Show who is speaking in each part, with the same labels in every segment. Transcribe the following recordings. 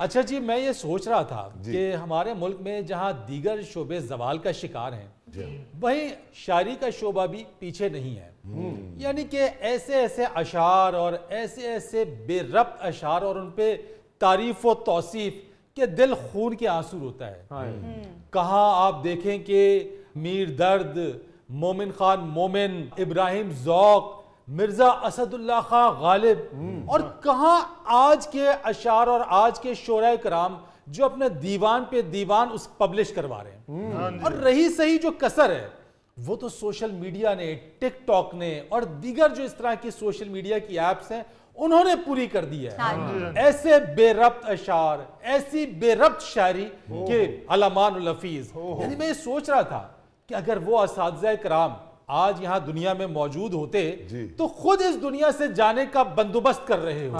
Speaker 1: अच्छा जी मैं ये सोच रहा था कि हमारे मुल्क में जहाँ दीगर शोबे जवाल का शिकार हैं वहीं शायरी का शोबा भी पीछे नहीं है हम्म। यानी कि ऐसे ऐसे अशार और ऐसे ऐसे बेरब अशार और उन पर तारीफ व तोसीफ़ के दिल खून के आंसू होता है हाँ। हम्म। कहाँ आप देखें कि मीर दर्द मोमिन खान मोमिन इब्राहिम जौक मिर्जा असदुल्ला खां गालिब हम्म। और कहा आज के अशार और आज के शोरा कराम जो अपने दीवान पे दीवान उस पब्लिश करवा रहे हैं हम्म। हाँ और रही सही जो कसर है वो तो सोशल मीडिया ने टिकटॉक ने और दीगर जो इस तरह की सोशल मीडिया की एप्स हैं उन्होंने पूरी कर दी है हाँ हाँ ऐसे बेरब्त अशार ऐसी बेरब्त शायरी के अलमान यानी मैं ये सोच रहा था कि अगर वो इस कराम आज यहाँ दुनिया में मौजूद होते तो खुद इस दुनिया से जाने का बंदोबस्त कर रहे हो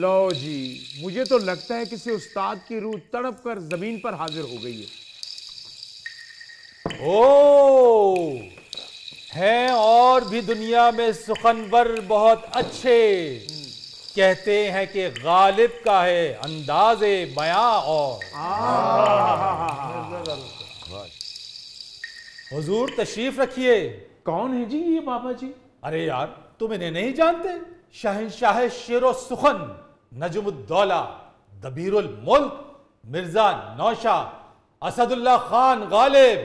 Speaker 1: लो जी मुझे तो लगता है किसी उस्ताद की रूह तड़प कर जमीन पर हाजिर हो गई है ओ हैं और भी दुनिया में सुखनवर बहुत अच्छे कहते हैं कि गालिब का है अंदाजे बया और हजूर तशरीफ रखिए कौन है जी ये बाबा जी अरे यार तुम इन्हें नहीं जानते शहनशाह शेर सुखन नजमुद्दौला दबीरुल मुल्क मिर्जा नौशा असदुल्ला खान गालिब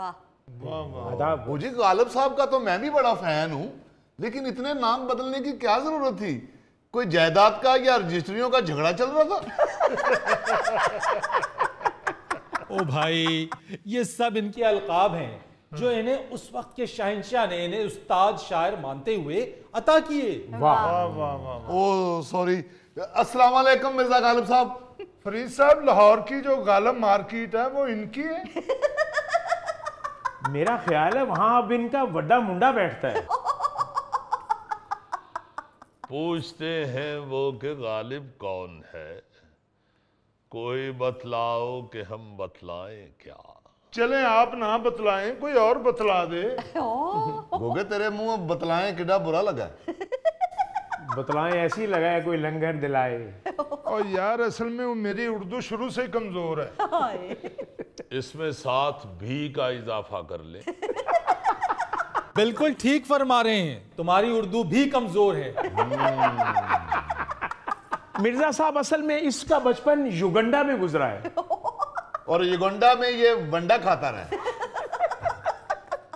Speaker 1: वाह साहब का तो मैं भी बड़ा फैन हूँ लेकिन इतने नाम बदलने की क्या जरूरत थी कोई जायदाद का या रजिस्ट्रियों का झगड़ा चल रहा था ओ भाई ये सब इनके अलकाब हैं जो इन्हें उस वक्त के शहनशाह ने इन्हें उस्ताद शायर मानते हुए अता किए वाह वाह वाह ओ सॉरी अस्सलाम वालेकुम मिर्जा गालिब साहब फरीद साहब लाहौर की जो गालम मार्केट है वो इनकी है मेरा ख्याल है वहां अब इनका वड्डा मुंडा बैठता है
Speaker 2: पूछते हैं वो कि गालिब कौन है कोई बतलाओ कि हम बतलाएं क्या चले आप ना बतलाएं कोई और बतला दे गोगे
Speaker 1: तेरे मुंह बतलाएं किडा बुरा लगा बतलाएं ऐसी लगा है कोई लंगर दिलाए और यार असल में वो मेरी उर्दू शुरू से कमजोर है
Speaker 2: इसमें साथ भी का इजाफा कर ले
Speaker 1: बिल्कुल ठीक फरमा रहे हैं तुम्हारी उर्दू भी कमजोर है मिर्जा साहब असल में इसका बचपन युगंडा में गुजरा है और युगंडा में ये वंडा खाता रहा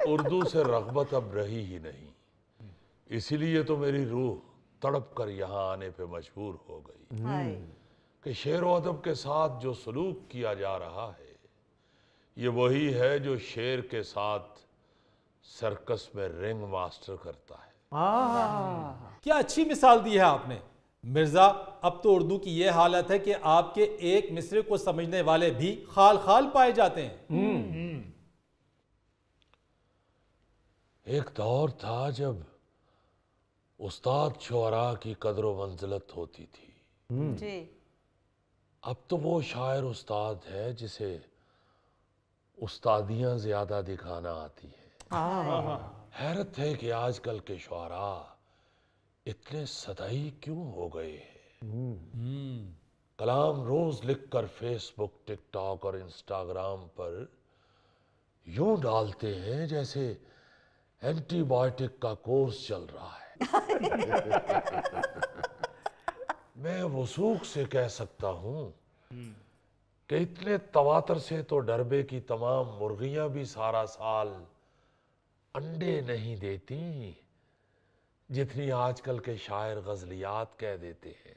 Speaker 2: उर्दू से रगबत अब रही ही नहीं इसीलिए तो मेरी रूह तड़प कर यहाँ आने पे मजबूर हो गई हम्म। कि शेर व अदब के साथ जो सलूक किया जा रहा है ये वही है जो शेर के साथ सर्कस में रिंग मास्टर करता
Speaker 1: है क्या अच्छी मिसाल दी है आपने मिर्जा अब तो उर्दू की यह हालत है कि आपके एक मिसरे को समझने वाले भी खाल खाल पाए जाते हैं हम्म।
Speaker 2: एक दौर था जब उस्ताद शरा की कदर वंजलत होती थी हम्म। जी। अब तो वो शायर उस्ताद है जिसे उस्तादियां ज्यादा दिखाना आती है हाँ। हाँ, हाँ। हैरत है कि आजकल के शुरा इतने सदाई क्यों हो गए हैं हम्म। कलाम रोज लिखकर फेसबुक टिकटॉक और इंस्टाग्राम पर यूं डालते हैं जैसे एंटीबायोटिक का कोर्स चल रहा है मैं वसूख से कह सकता हूं हम्म। कि इतने तवातर से तो डरबे की तमाम मुर्गियां भी सारा साल अंडे नहीं देती जितनी आजकल के शायर गजलियात कह देते हैं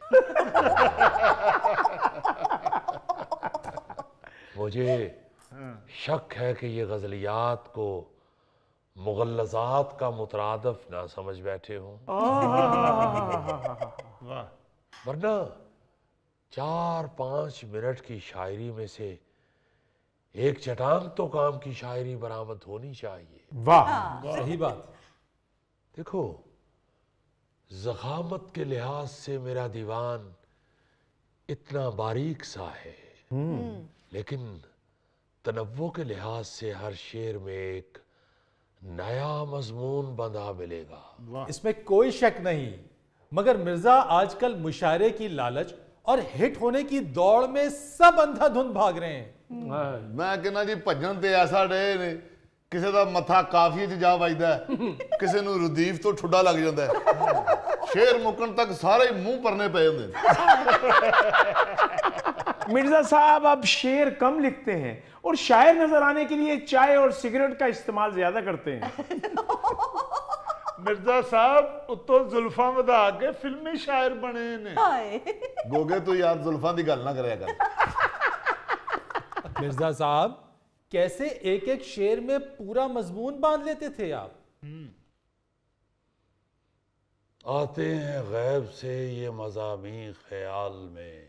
Speaker 2: मुझे शक है कि ये गजलियात को मुगलजात का मुतरदफ ना समझ बैठे हों वरना चार पांच मिनट की शायरी में से एक चटांग तो काम की शायरी बरामद होनी चाहिए
Speaker 1: वाह हाँ। सही
Speaker 2: बात देखो जखामत के लिहाज से मेरा दीवान इतना बारीक सा है हम्म। हम्म। लेकिन तनवो के लिहाज से हर शेर में एक
Speaker 1: नया मजमून बंधा मिलेगा इसमें कोई शक नहीं मगर मिर्जा आजकल मुशायरे की लालच और हिट होने की दौड़ में सब अंधाधुंध भाग रहे हैं मैं कहना जी भजन ਤੇ ऐसा ਸਾਡੇ ਨੇ ਕਿਸੇ ਦਾ ਮੱਥਾ
Speaker 2: ਕਾਫੀ ਚ ਜਾ ਵੱਜਦਾ ਕਿਸੇ ਨੂੰ ਰਦੀਫ ਤੋਂ ਠੁੱਡਾ ਲੱਗ ਜਾਂਦਾ ਸ਼ੇਰ ਮੁਕਣ
Speaker 1: ਤੱਕ ਸਾਰੇ ਮੂੰਹ ਪਰਨੇ ਪਏ मिर्जा साहब अब शेर कम लिखते हैं और शायर नजर आने के लिए चाय और सिगरेट का इस्तेमाल ज्यादा करते हैं
Speaker 2: मिर्जा साहब उतो जुल्फा वधा के फिल्मी शायर बने
Speaker 1: ने गोगे तो यार जुल्फा की गल ना करया कर मिर्जा साहब कैसे एक एक शेर में पूरा मजमून बांध लेते थे आप आते हैं
Speaker 2: गैब से ये मजामी ख्याल में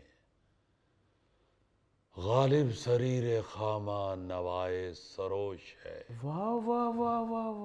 Speaker 2: गालिब शरीर खामा नवाए सरोश है
Speaker 1: वाह वाह वाह
Speaker 2: वाह वाह